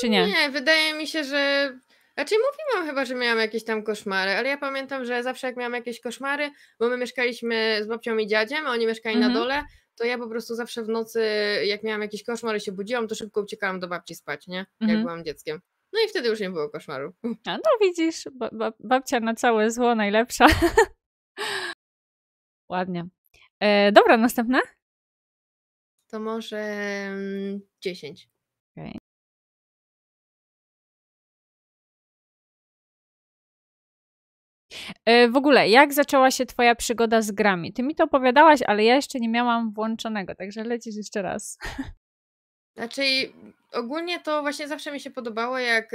Czy nie? Nie, wydaje mi się, że raczej znaczy mówiłam chyba, że miałam jakieś tam koszmary, ale ja pamiętam, że zawsze jak miałam jakieś koszmary, bo my mieszkaliśmy z babcią i dziadziem, a oni mieszkali mhm. na dole, to ja po prostu zawsze w nocy, jak miałam jakieś koszmary i się budziłam, to szybko uciekałam do babci spać, nie? Jak mhm. byłam dzieckiem. No i wtedy już nie było koszmaru. A no widzisz, ba ba babcia na całe zło najlepsza. Ładnie. E, dobra, następna? To może mm, 10. Okay. E, w ogóle, jak zaczęła się Twoja przygoda z grami? Ty mi to opowiadałaś, ale ja jeszcze nie miałam włączonego, także lecisz jeszcze raz. Znaczy, ogólnie to właśnie zawsze mi się podobało, jak,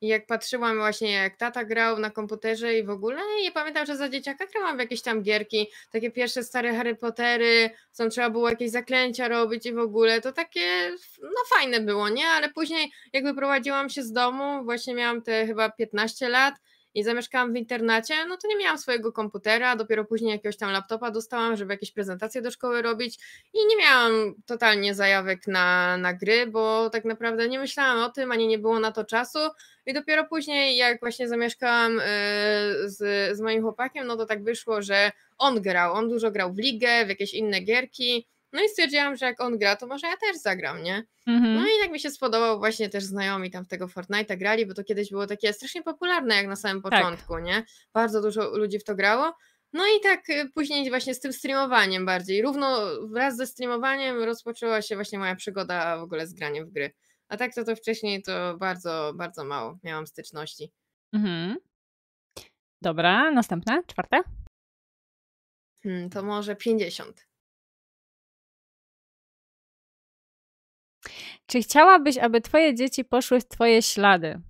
jak patrzyłam właśnie jak tata grał na komputerze i w ogóle i pamiętam, że za dzieciaka grałam w jakieś tam gierki, takie pierwsze stare Harry Pottery, są trzeba było jakieś zaklęcia robić i w ogóle, to takie no fajne było, nie? Ale później jak prowadziłam się z domu, właśnie miałam te chyba 15 lat i zamieszkałam w internacie, no to nie miałam swojego komputera, dopiero później jakiegoś tam laptopa dostałam, żeby jakieś prezentacje do szkoły robić i nie miałam totalnie zajawek na, na gry, bo tak naprawdę nie myślałam o tym, ani nie było na to czasu i dopiero później jak właśnie zamieszkałam y, z, z moim chłopakiem, no to tak wyszło, że on grał, on dużo grał w ligę, w jakieś inne gierki, no i stwierdziłam, że jak on gra, to może ja też zagram, nie? Mhm. No i tak mi się spodobał właśnie też znajomi tam w tego Fortnite'a grali, bo to kiedyś było takie strasznie popularne jak na samym tak. początku, tak. nie? Bardzo dużo ludzi w to grało. No i tak y, później właśnie z tym streamowaniem bardziej. Równo wraz ze streamowaniem rozpoczęła się właśnie moja przygoda w ogóle z graniem w gry. A tak to to wcześniej to bardzo, bardzo mało miałam styczności. Mhm. Dobra, następne, czwarte. Hmm, to może 50. Czy chciałabyś, aby twoje dzieci poszły w twoje ślady?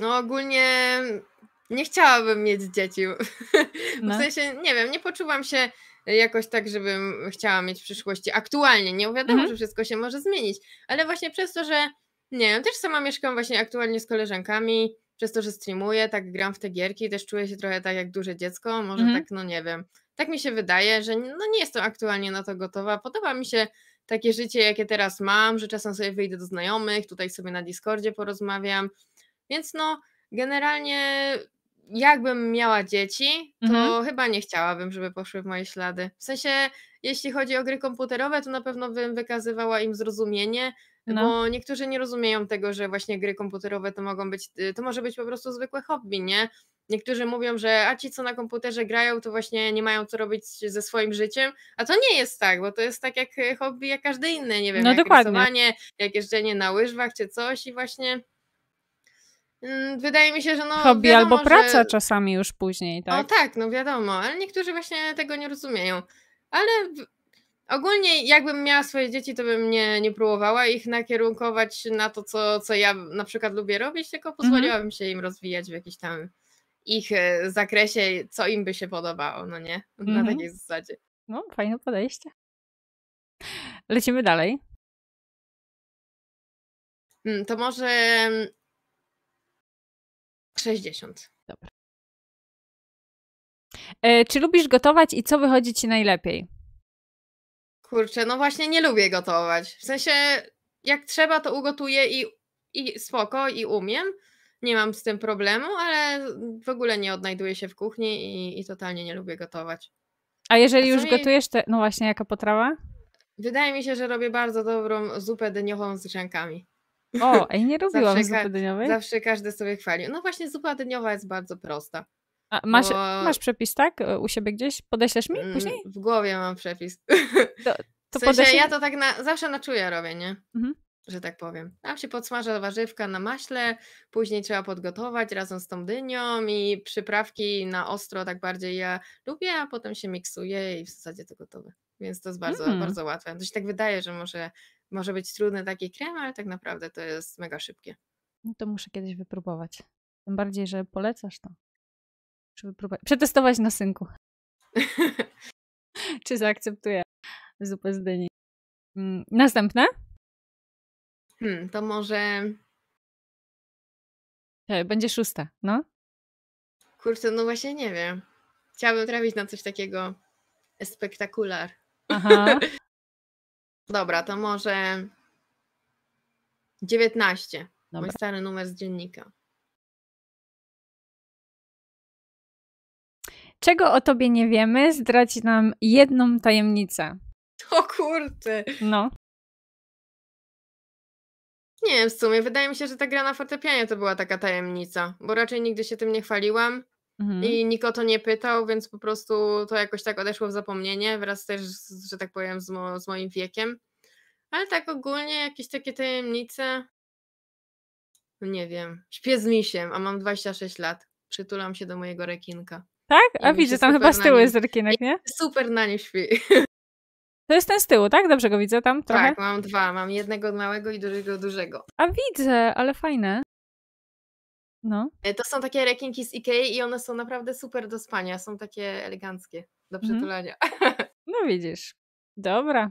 No ogólnie nie chciałabym mieć dzieci. No. W sensie, nie wiem, nie poczułam się jakoś tak, żebym chciała mieć w przyszłości. Aktualnie, nie wiadomo, mhm. że wszystko się może zmienić, ale właśnie przez to, że nie wiem, też sama mieszkam właśnie aktualnie z koleżankami, przez to, że streamuję, tak gram w te gierki, też czuję się trochę tak jak duże dziecko, może mhm. tak, no nie wiem. Tak mi się wydaje, że no nie jestem aktualnie na to gotowa. Podoba mi się takie życie, jakie teraz mam, że czasem sobie wyjdę do znajomych, tutaj sobie na Discordzie porozmawiam. Więc no, generalnie jakbym miała dzieci, to mhm. chyba nie chciałabym, żeby poszły w moje ślady. W sensie, jeśli chodzi o gry komputerowe, to na pewno bym wykazywała im zrozumienie, no. Bo niektórzy nie rozumieją tego, że właśnie gry komputerowe to mogą być, y, to może być po prostu zwykłe hobby, nie? Niektórzy mówią, że a ci, co na komputerze grają, to właśnie nie mają co robić ze swoim życiem, a to nie jest tak, bo to jest tak jak y, hobby, jak każde inne, nie wiem, no jak dokładnie. rysowanie, jak jeżdżenie na łyżwach czy coś i właśnie mm, Wydaje mi się, że no. Hobby wiadomo, albo praca że... czasami już później, tak? O tak, no wiadomo, ale niektórzy właśnie tego nie rozumieją. Ale Ogólnie jakbym miała swoje dzieci, to bym nie, nie próbowała ich nakierunkować na to, co, co ja na przykład lubię robić, tylko mhm. pozwoliłabym się im rozwijać w jakiś tam ich e, zakresie, co im by się podobało, no nie? Na mhm. takiej zasadzie. No, fajne podejście. Lecimy dalej. Mm, to może 60. Dobra. E, czy lubisz gotować i co wychodzi ci najlepiej? Kurczę, no właśnie nie lubię gotować. W sensie, jak trzeba, to ugotuję i, i spoko, i umiem. Nie mam z tym problemu, ale w ogóle nie odnajduję się w kuchni i, i totalnie nie lubię gotować. A jeżeli już gotujesz, to no właśnie, jaka potrawa? Wydaje mi się, że robię bardzo dobrą zupę dyniową z rzankami. O, i nie robiłam zawsze zupy dyniowej. Zawsze każdy sobie chwalił. No właśnie, zupa dyniowa jest bardzo prosta. A masz, bo... masz przepis, tak? E, u siebie gdzieś? Podeślesz mi y, później? W głowie mam przepis. To, to w sensie ja to tak na, zawsze na czuję robię, nie? Mhm. Że tak powiem. Tam się podsmaża warzywka na maśle, później trzeba podgotować razem z tą dynią i przyprawki na ostro tak bardziej ja lubię, a potem się miksuje i w zasadzie to gotowe. Więc to jest bardzo, mm. bardzo łatwe. To się tak wydaje, że może, może być trudny taki krem, ale tak naprawdę to jest mega szybkie. No to muszę kiedyś wypróbować. Tym bardziej, że polecasz to przetestować na synku. czy zaakceptuję zupę z dyni. Mm, następne? Hmm, to może... Będzie szósta, no. Kurczę, no właśnie nie wiem. Chciałabym trafić na coś takiego spektakular. Aha. Dobra, to może 19. Dobra. Mój stary numer z dziennika. Czego o tobie nie wiemy, zdradzi nam jedną tajemnicę. O kurde. No. Nie wiem, w sumie wydaje mi się, że ta gra na fortepianie to była taka tajemnica, bo raczej nigdy się tym nie chwaliłam mhm. i nikt o to nie pytał, więc po prostu to jakoś tak odeszło w zapomnienie wraz też, że tak powiem, z, mo z moim wiekiem. Ale tak ogólnie jakieś takie tajemnice, nie wiem, śpię z misiem, a mam 26 lat, przytulam się do mojego rekinka. Tak? A no, widzę, tam chyba z tyłu jest rekinek, nie? Super na nim śpi. To jest ten z tyłu, tak? Dobrze go widzę tam trochę? Tak, mam dwa. Mam jednego małego i drugiego dużego. A widzę, ale fajne. No. E, to są takie rekinki z Ikei i one są naprawdę super do spania. Są takie eleganckie do mhm. przytulania. Mm. No widzisz. Dobra.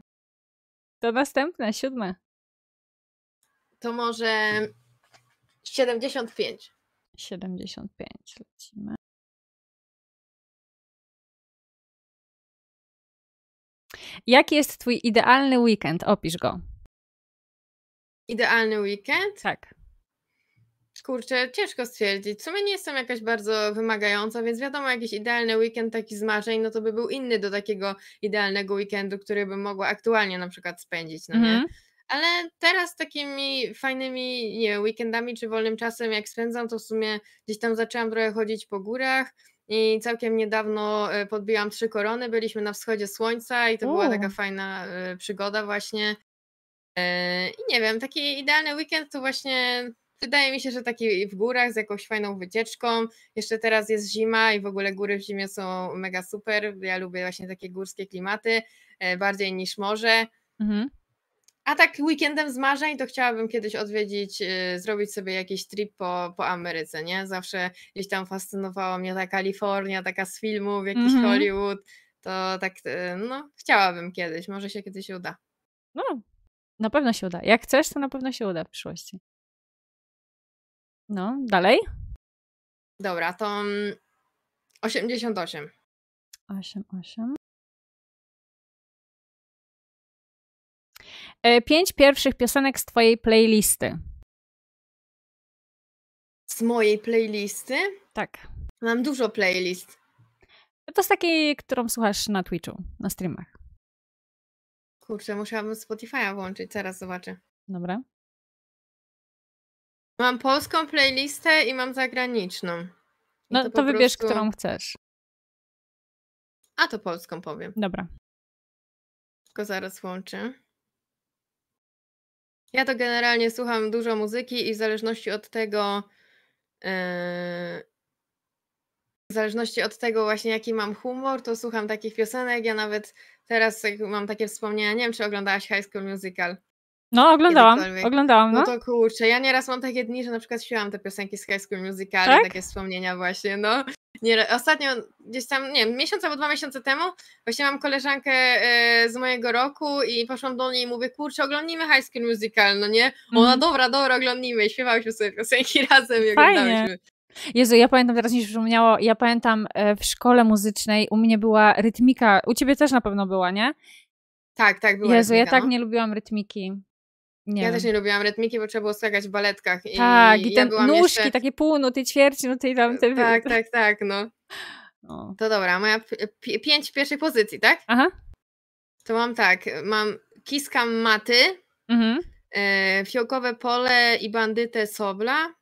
To następne, siódme. To może 75. 75 lecimy. Jaki jest Twój idealny weekend? Opisz go. Idealny weekend? Tak. Kurczę, ciężko stwierdzić. W sumie nie jestem jakaś bardzo wymagająca, więc wiadomo, jakiś idealny weekend taki z marzeń, no to by był inny do takiego idealnego weekendu, który bym mogła aktualnie na przykład spędzić, no mm. nie? Mhm. Ale teraz takimi fajnymi nie, weekendami czy wolnym czasem, jak spędzam, to w sumie gdzieś tam zaczęłam trochę chodzić po górach, i całkiem niedawno e, podbiłam trzy korony, byliśmy na wschodzie słońca i to U. była taka fajna e, przygoda właśnie. E, I nie wiem, taki idealny weekend to właśnie wydaje mi się, że taki w górach z jakąś fajną wycieczką. Jeszcze teraz jest zima i w ogóle góry w zimie są mega super. Ja lubię właśnie takie górskie klimaty bardziej niż morze. Mhm. A tak weekendem z marzeń to chciałabym kiedyś odwiedzić, y, zrobić sobie jakiś trip po, po Ameryce, nie? Zawsze gdzieś tam fascynowała mnie ta Kalifornia, taka z filmów, jakiś mm -hmm. Hollywood. To tak, y, no, chciałabym kiedyś, może się kiedyś uda. No, na pewno się uda. Jak chcesz, to na pewno się uda w przyszłości. No, dalej? Dobra, to 88. Mm, 88. E, pięć pierwszych piosenek z twojej playlisty. Z mojej playlisty? Tak. Mam dużo playlist. To z takiej, którą słuchasz na Twitchu, na streamach. Kurczę, musiałabym Spotify'a włączyć, zaraz zobaczę. Dobra. Mam polską playlistę i mam zagraniczną. I no to, to wybierz, prostu... którą chcesz. A to polską powiem. Dobra. Tylko zaraz włączę. Ja to generalnie słucham dużo muzyki i w zależności od tego, yy, w zależności od tego właśnie jaki mam humor, to słucham takich piosenek. Ja nawet teraz jak mam takie wspomnienia, nie wiem czy oglądałaś High School Musical. No, oglądałam, oglądałam. No. no to kurczę, ja nieraz mam takie dni, że na przykład śpiewam te piosenki z High School Musical, tak? takie wspomnienia właśnie, no. Nie, ostatnio gdzieś tam, nie wiem, miesiąc albo dwa miesiące temu, właśnie mam koleżankę e, z mojego roku i poszłam do niej i mówię, kurczę, oglądnijmy High School Musical, no nie? Ona, mhm. dobra, dobra, oglądnijmy. I śpiewałyśmy sobie piosenki razem i Fajnie. oglądałyśmy. Jezu, ja pamiętam, teraz mi się ja pamiętam e, w szkole muzycznej u mnie była rytmika, u ciebie też na pewno była, nie? Tak, tak, była Jezu, rytmika, ja tak no. nie lubiłam rytmiki. Nie. Ja też nie lubiłam rytmiki, bo trzeba było skakać w baletkach. I tak, i te ja nóżki, jeszcze... takie półnuty, no i no, tam te... E, tak, tak, tak, tak, no. To dobra, moja pięć pierwszej pozycji, tak? Aha. To mam tak, mam Kiskam Maty, mhm. E, fiołkowe Pole i Bandytę Sobla,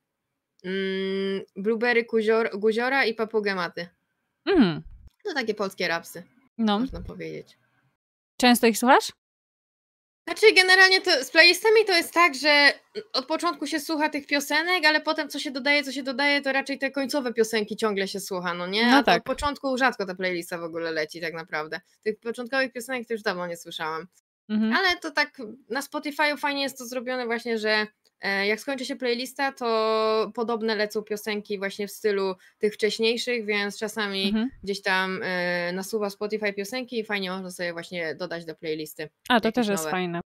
mm, Blueberry guzior, Guziora i Papugę Maty. Mhm. To takie polskie rapsy, no. można powiedzieć. Często ich słuchasz? Znaczy, generalnie to z playlistami to jest tak, że od początku się słucha tych piosenek, ale potem co się dodaje, co się dodaje, to raczej te końcowe piosenki ciągle się słucha, no nie? No A tak. Od początku rzadko ta playlista w ogóle leci, tak naprawdę. Tych początkowych piosenek to już dawno nie słyszałam. Mhm. Ale to tak na Spotify'u fajnie jest to zrobione właśnie, że E, jak skończy się playlista, to podobne lecą piosenki właśnie w stylu tych wcześniejszych, więc czasami mhm. gdzieś tam e, nasuwa Spotify piosenki i fajnie można sobie właśnie dodać do playlisty. A to też nowe. jest fajne.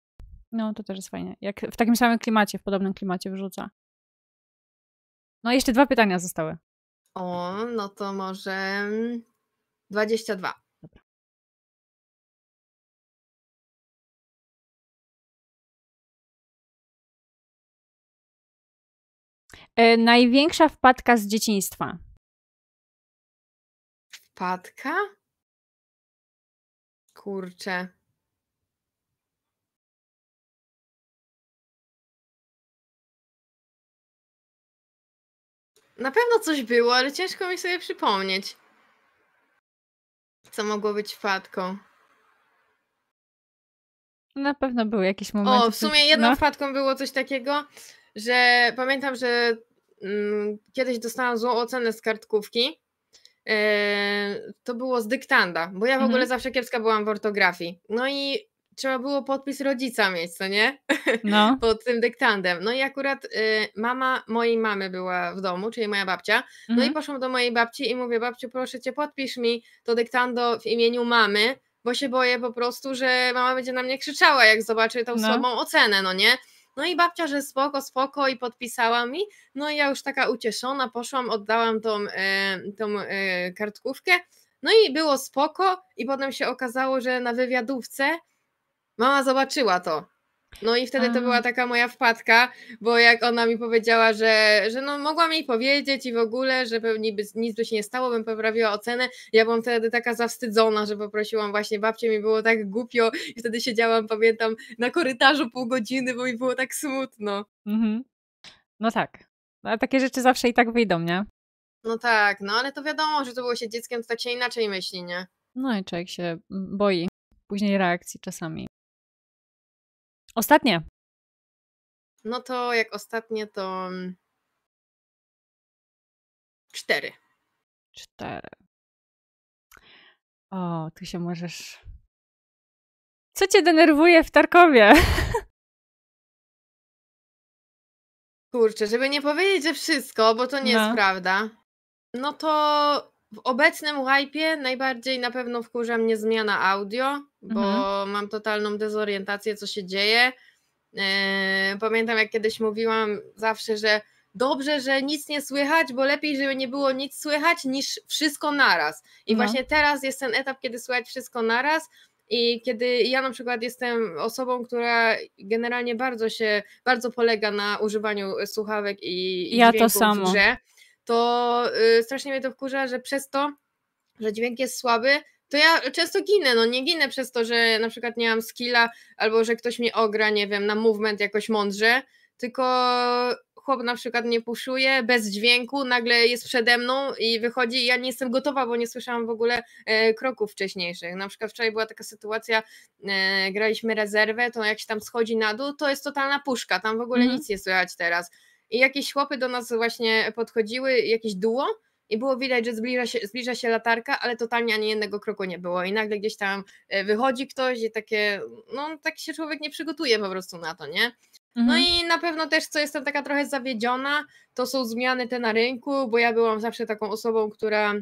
No, to też jest fajne. Jak w takim samym klimacie, w podobnym klimacie wrzuca. No, jeszcze dwa pytania zostały. O, no to może 22. Mm, E, największa wpadka z dzieciństwa. Wpadka? Kurczę. Na pewno coś było, ale ciężko mi sobie przypomnieć. Co mogło być wpadką? Na pewno był jakiś moment. O, w sumie jedną no. wpadką było coś takiego, że pamiętam, że mm, kiedyś dostałam złą ocenę z kartkówki. E, to było z dyktanda, bo ja w mhm. ogóle zawsze kiepska byłam w ortografii. No i trzeba było podpis rodzica mieć, co nie? No. Pod tym dyktandem. No i akurat y, mama mojej mamy była w domu, czyli moja babcia. No mhm. i poszłam do mojej babci i mówię, babciu, proszę cię, podpisz mi to dyktando w imieniu mamy, bo się boję po prostu, że mama będzie na mnie krzyczała, jak zobaczy tą no. słabą ocenę, no nie? No i babcia, że spoko, spoko i podpisała mi. No i ja już taka ucieszona poszłam, oddałam tą, e, tą e, kartkówkę. No i było spoko i potem się okazało, że na wywiadówce mama zobaczyła to no i wtedy to była taka moja wpadka, bo jak ona mi powiedziała, że, że no mogłam jej powiedzieć i w ogóle, że pewnie nic by się nie stało, bym poprawiła ocenę, ja byłam wtedy taka zawstydzona, że poprosiłam właśnie babcię, mi było tak głupio i wtedy siedziałam, pamiętam, na korytarzu pół godziny, bo mi było tak smutno. Mhm. No tak, no, ale takie rzeczy zawsze i tak wyjdą, nie? No tak, no ale to wiadomo, że to było się dzieckiem, to tak się inaczej myśli, nie? No i człowiek się mm, boi później reakcji czasami. Ostatnie. No to jak ostatnie to cztery. Cztery. O, tu się możesz. Co cię denerwuje w Tarkowie? Kurczę, żeby nie powiedzieć, że wszystko, bo to nie no. jest prawda. No to w obecnym hypie najbardziej na pewno wkurza mnie zmiana audio, bo mhm. mam totalną dezorientację, co się dzieje. Eee, pamiętam, jak kiedyś mówiłam zawsze, że dobrze, że nic nie słychać, bo lepiej, żeby nie było nic słychać, niż wszystko naraz. I mhm. właśnie teraz jest ten etap, kiedy słychać wszystko naraz. I kiedy ja na przykład jestem osobą, która generalnie bardzo się, bardzo polega na używaniu słuchawek i ja dźwięków to samo. w grze, to yy, strasznie mnie to wkurza, że przez to, że dźwięk jest słaby, to ja często ginę, no nie ginę przez to, że na przykład nie mam skilla, albo że ktoś mnie ogra, nie wiem, na movement jakoś mądrze, tylko chłop na przykład nie puszuje bez dźwięku, nagle jest przede mną i wychodzi i ja nie jestem gotowa, bo nie słyszałam w ogóle e, kroków wcześniejszych. Na przykład wczoraj była taka sytuacja, e, graliśmy rezerwę, to jak się tam schodzi na dół, to jest totalna puszka, tam w ogóle mm -hmm. nic nie słychać teraz i jakieś chłopy do nas właśnie podchodziły, jakieś duo i było widać, że zbliża się, zbliża się latarka, ale totalnie ani jednego kroku nie było i nagle gdzieś tam e, wychodzi ktoś i takie, no tak się człowiek nie przygotuje po prostu na to, nie? No mhm. No i na pewno też, co jestem taka trochę zawiedziona, to są zmiany te na rynku, bo ja byłam zawsze taką osobą, która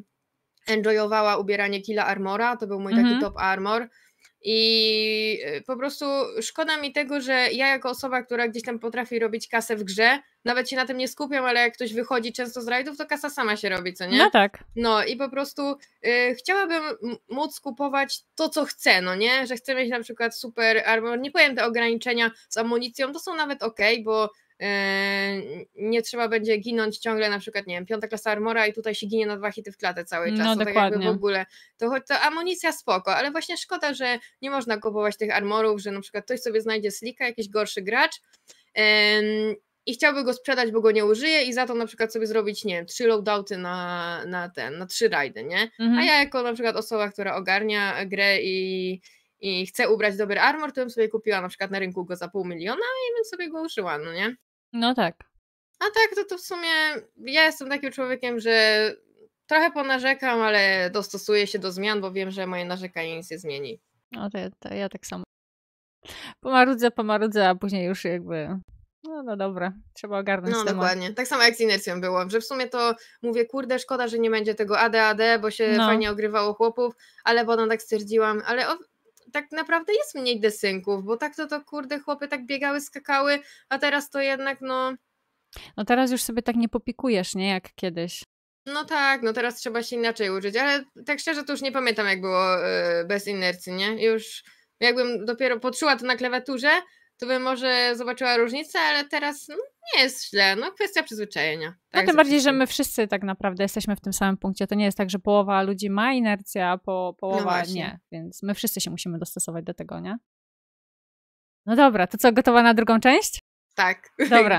enjoyowała ubieranie kila Armora, to był mój mhm. taki top armor, i y, po prostu szkoda mi tego, że ja, jako osoba, która gdzieś tam potrafi robić kasę w grze, nawet się na tym nie skupiam, ale jak ktoś wychodzi często z rajdów, to kasa sama się robi, co nie? No tak. No i po prostu y, chciałabym móc kupować to, co chcę, no nie? Że chcę mieć na przykład super armor, nie powiem te ograniczenia z amunicją, to są nawet ok, bo Yy, nie trzeba będzie ginąć ciągle, na przykład, nie wiem, piąta klasa armora i tutaj się ginie na dwa hity w klatę cały no, czas, no, tak jakby w ogóle, to choć to amunicja spoko, ale właśnie szkoda, że nie można kupować tych armorów, że na przykład ktoś sobie znajdzie slika, jakiś gorszy gracz i chciałby go sprzedać, bo go nie użyje i za to na przykład sobie zrobić, nie wiem, trzy loadouty na, na ten, na trzy rajdy, nie? Mhm. A ja jako na przykład osoba, która ogarnia grę i i ubrać dobry armor, to bym sobie kupiła na przykład na rynku go za pół miliona i bym sobie go użyła, no nie? No tak. A tak, to, to w sumie ja jestem takim człowiekiem, że trochę ponarzekam, ale dostosuję się do zmian, bo wiem, że moje narzekanie nic nie zmieni. No to ja, to ja tak samo. Pomarudzę, pomarudzę, a później już jakby no, no dobra, trzeba ogarnąć No temat. dokładnie, tak samo jak z inercją było, że w sumie to mówię, kurde, szkoda, że nie będzie tego ADAD, bo się no. fajnie ogrywało chłopów, ale potem tak stwierdziłam, ale tak naprawdę jest mniej desynków, bo tak to to kurde chłopy tak biegały, skakały, a teraz to jednak no... No teraz już sobie tak nie popikujesz, nie? Jak kiedyś. No tak, no teraz trzeba się inaczej uczyć, ale tak szczerze to już nie pamiętam jak było y, bez inercji, nie? Już jakbym dopiero poczuła to na klawiaturze, to bym może zobaczyła różnicę, ale teraz no, nie jest źle. No, kwestia przyzwyczajenia. Tak no tym bardziej, że my wszyscy tak naprawdę jesteśmy w tym samym punkcie. To nie jest tak, że połowa ludzi ma inercję, a po, połowa no nie. Więc my wszyscy się musimy dostosować do tego, nie? No dobra, to co, gotowa na drugą część? Tak. Dobra.